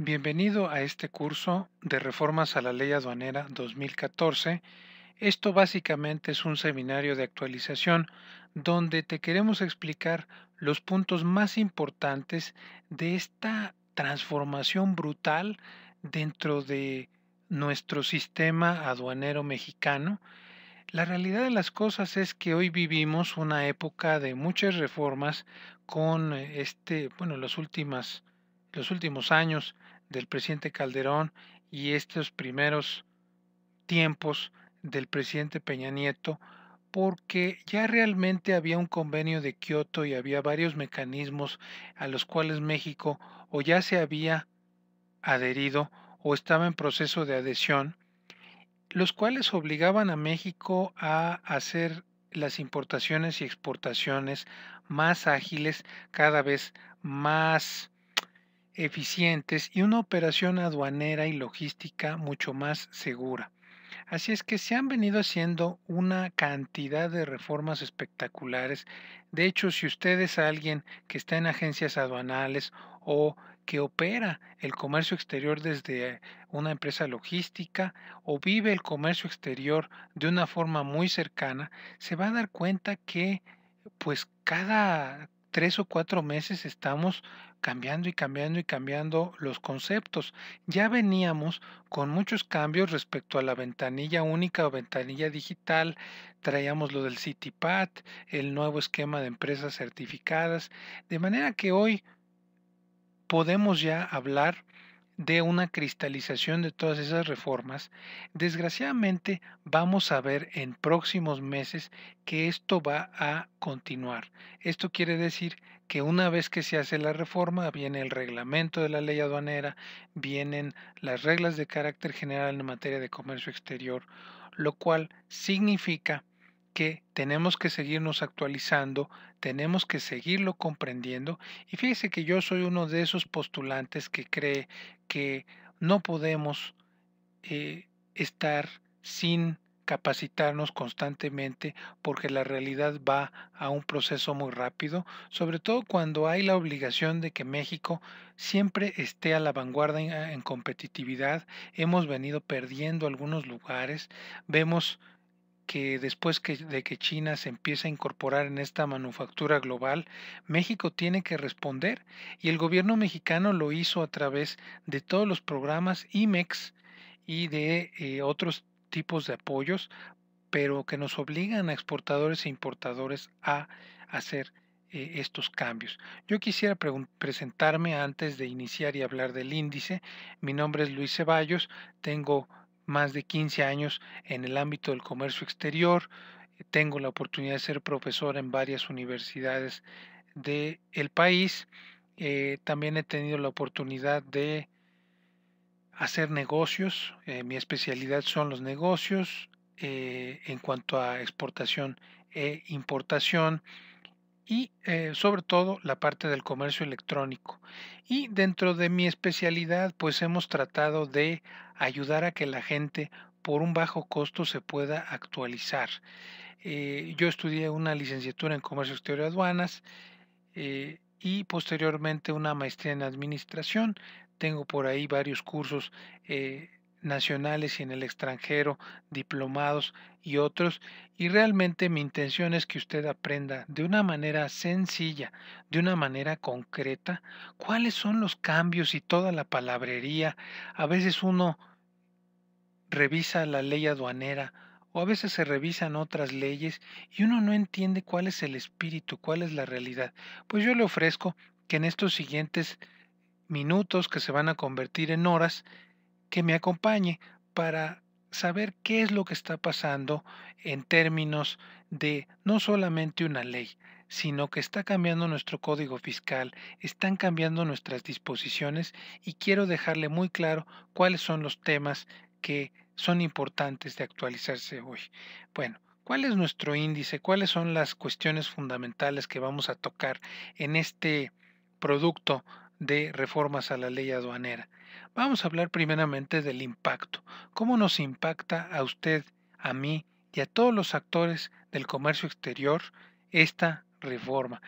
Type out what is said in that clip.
Bienvenido a este curso de reformas a la ley aduanera 2014. Esto básicamente es un seminario de actualización donde te queremos explicar los puntos más importantes de esta transformación brutal dentro de nuestro sistema aduanero mexicano. La realidad de las cosas es que hoy vivimos una época de muchas reformas con este, bueno, los últimos, los últimos años del presidente Calderón y estos primeros tiempos del presidente Peña Nieto, porque ya realmente había un convenio de Kioto y había varios mecanismos a los cuales México o ya se había adherido o estaba en proceso de adhesión, los cuales obligaban a México a hacer las importaciones y exportaciones más ágiles, cada vez más eficientes y una operación aduanera y logística mucho más segura. Así es que se han venido haciendo una cantidad de reformas espectaculares. De hecho, si usted es alguien que está en agencias aduanales o que opera el comercio exterior desde una empresa logística o vive el comercio exterior de una forma muy cercana, se va a dar cuenta que pues cada tres o cuatro meses estamos cambiando y cambiando y cambiando los conceptos. Ya veníamos con muchos cambios respecto a la ventanilla única o ventanilla digital, traíamos lo del CityPad, el nuevo esquema de empresas certificadas, de manera que hoy podemos ya hablar de una cristalización de todas esas reformas, desgraciadamente vamos a ver en próximos meses que esto va a continuar. Esto quiere decir que una vez que se hace la reforma, viene el reglamento de la ley aduanera, vienen las reglas de carácter general en materia de comercio exterior, lo cual significa tenemos que seguirnos actualizando, tenemos que seguirlo comprendiendo. Y fíjese que yo soy uno de esos postulantes que cree que no podemos eh, estar sin capacitarnos constantemente porque la realidad va a un proceso muy rápido, sobre todo cuando hay la obligación de que México siempre esté a la vanguardia en, competitividad. Hemos venido perdiendo algunos lugares, vemos que después de que China se empiece a incorporar en esta manufactura global, México tiene que responder y el gobierno mexicano lo hizo a través de todos los programas IMEX y de eh, otros tipos de apoyos, pero que nos obligan a exportadores e importadores a hacer eh, estos cambios. Yo quisiera presentarme antes de iniciar y hablar del índice. Mi nombre es Luis Ceballos, tengo más de 15 años en el ámbito del comercio exterior. Tengo la oportunidad de ser profesor en varias universidades del el país. Eh, también he tenido la oportunidad de hacer negocios. Eh, mi especialidad son los negocios eh, en cuanto a exportación e importación y eh, sobre todo la parte del comercio electrónico. Y dentro de mi especialidad pues hemos tratado de ayudar a que la gente por un bajo costo se pueda actualizar. Eh, yo estudié una licenciatura en comercio exterior aduanas eh, y posteriormente una maestría en administración. Tengo por ahí varios cursos nacionales y en el extranjero, diplomados y otros, y realmente mi intención es que usted aprenda de una manera sencilla, de una manera concreta, cuáles son los cambios y toda la palabrería. A veces uno revisa la ley aduanera, o a veces se revisan otras leyes y uno no entiende cuál es el espíritu, cuál es la realidad. Pues yo le ofrezco que en estos siguientes minutos que se van a convertir en horas, que me acompañe para saber qué es lo que está pasando en términos de no solamente una ley, sino que está cambiando nuestro código fiscal, están cambiando nuestras disposiciones y quiero dejarle muy claro cuáles son los temas que son importantes de actualizarse hoy. Bueno, ¿cuál es nuestro índice? ¿Cuáles son las cuestiones fundamentales que vamos a tocar en este producto de reformas a la ley aduanera. Vamos a hablar primeramente del impacto. ¿Cómo nos impacta a usted, a mí y a todos los actores del comercio exterior esta reforma?